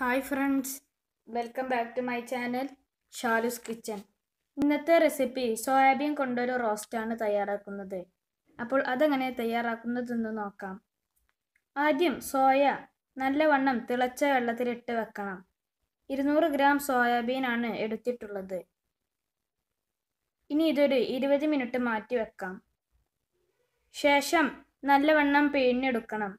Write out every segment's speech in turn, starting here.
hi friends welcome back to my channel Shalu's kitchen ഇന്നത്തെ recipe soyabean കൊണ്ടൊരു റോസ്റ്റാണ് തയ്യാറാക്കുന്നത് അപ്പോൾ അതെങ്ങനെ തയ്യാറാക്കുന്നതെന്ന് നോക്കാം ആദ്യം സോയ നല്ലവണ്ണം തിളച്ച വെള്ളത്തിലിട്ട് വെക്കണം ഇരുന്നൂറ് ഗ്രാം സോയാബീനാണ് എടുത്തിട്ടുള്ളത് ഇനി ഇതൊരു ഇരുപത് മിനിറ്റ് മാറ്റി വെക്കാം ശേഷം നല്ലവണ്ണം പിഴിഞ്ഞെടുക്കണം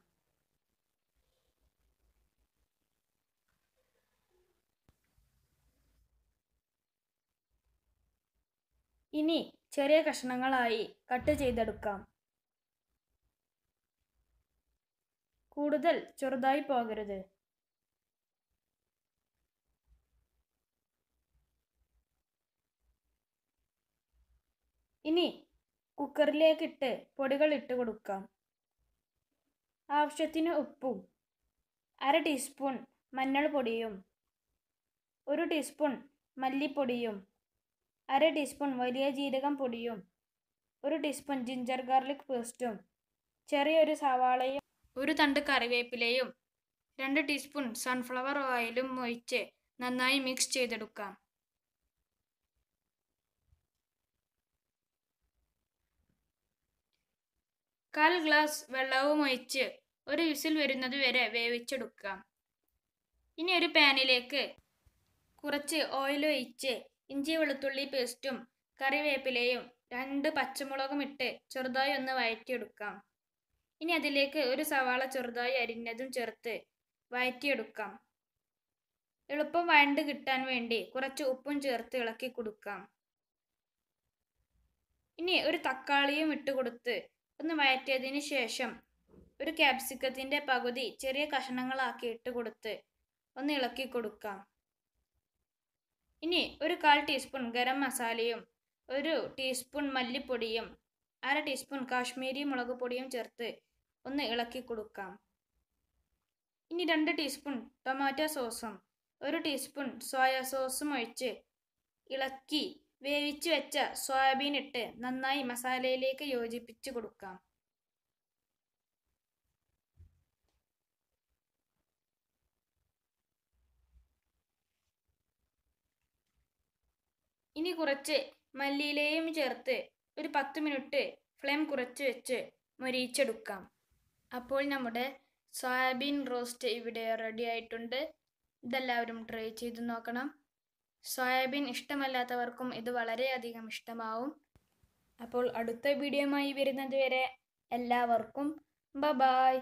ഇനി ചെറിയ കഷ്ണങ്ങളായി കട്ട് ചെയ്തെടുക്കാം കൂടുതൽ ചെറുതായി പോകരുത് ഇനി കുക്കറിലേക്കിട്ട് പൊടികൾ ഇട്ട് കൊടുക്കാം ആവശ്യത്തിന് ഉപ്പും അര ടീസ്പൂൺ മഞ്ഞൾപ്പൊടിയും ഒരു ടീസ്പൂൺ മല്ലിപ്പൊടിയും അര ടീസ്പൂൺ വലിയ ജീരകം പൊടിയും ഒരു ടീസ്പൂൺ ജിഞ്ചർ ഗാർലിക് പേസ്റ്റും ചെറിയൊരു സവാളയും ഒരു തണ്ട് കറിവേപ്പിലയും രണ്ട് ടീസ്പൂൺ സൺഫ്ലവർ ഓയിലും ഒഴിച്ച് നന്നായി മിക്സ് ചെയ്തെടുക്കാം കാൽ ഗ്ലാസ് വെള്ളവും ഒഴിച്ച് ഒരു വിസിൽ വരുന്നത് വരെ വേവിച്ചെടുക്കാം ഇനി ഒരു പാനിലേക്ക് കുറച്ച് ഓയിൽ ഒഴിച്ച് ഇഞ്ചി വെളുത്തുള്ളി പേസ്റ്റും കറിവേപ്പിലയും രണ്ട് പച്ചമുളകും ഇട്ട് ചെറുതായി ഒന്ന് വഴറ്റിയെടുക്കാം ഇനി അതിലേക്ക് ഒരു സവാള ചെറുതായി അരിഞ്ഞതും ചേർത്ത് വഴറ്റിയെടുക്കാം എളുപ്പം വഴണ്ട് കിട്ടാൻ വേണ്ടി കുറച്ച് ഉപ്പും ചേർത്ത് ഇളക്കി കൊടുക്കാം ഇനി ഒരു തക്കാളിയും ഇട്ട് കൊടുത്ത് ഒന്ന് വഴറ്റിയതിന് ശേഷം ഒരു ക്യാപ്സിക്കത്തിൻ്റെ പകുതി ചെറിയ കഷണങ്ങളാക്കി ഇട്ട് കൊടുത്ത് ഒന്ന് ഇളക്കി കൊടുക്കാം ഇനി ഒരു കാൽ ടീസ്പൂൺ ഗരം മസാലയും ഒരു ടീസ്പൂൺ മല്ലിപ്പൊടിയും അര ടീസ്പൂൺ കാശ്മീരി മുളക് പൊടിയും ചേർത്ത് ഒന്ന് ഇളക്കി കൊടുക്കാം ഇനി രണ്ട് ടീസ്പൂൺ ടൊമാറ്റോ സോസും ഒരു ടീസ്പൂൺ സോയ സോസും ഒഴിച്ച് ഇളക്കി വേവിച്ച് വെച്ച സോയാബീൻ ഇട്ട് നന്നായി മസാലയിലേക്ക് യോജിപ്പിച്ച് കൊടുക്കാം ഇനി കുറച്ച് മല്ലിയിലയും ചേർത്ത് ഒരു പത്ത് മിനിറ്റ് ഫ്ലെയിം കുറച്ച് വെച്ച് മൊരിയിച്ചെടുക്കാം അപ്പോൾ നമ്മുടെ സോയാബീൻ റോസ്റ്റ് ഇവിടെ റെഡി ആയിട്ടുണ്ട് ഇതെല്ലാവരും ട്രൈ ചെയ്ത് നോക്കണം സോയാബീൻ ഇഷ്ടമല്ലാത്തവർക്കും ഇത് വളരെയധികം ഇഷ്ടമാവും അപ്പോൾ അടുത്ത വീഡിയോയുമായി വരുന്നതുവരെ എല്ലാവർക്കും ബബായ്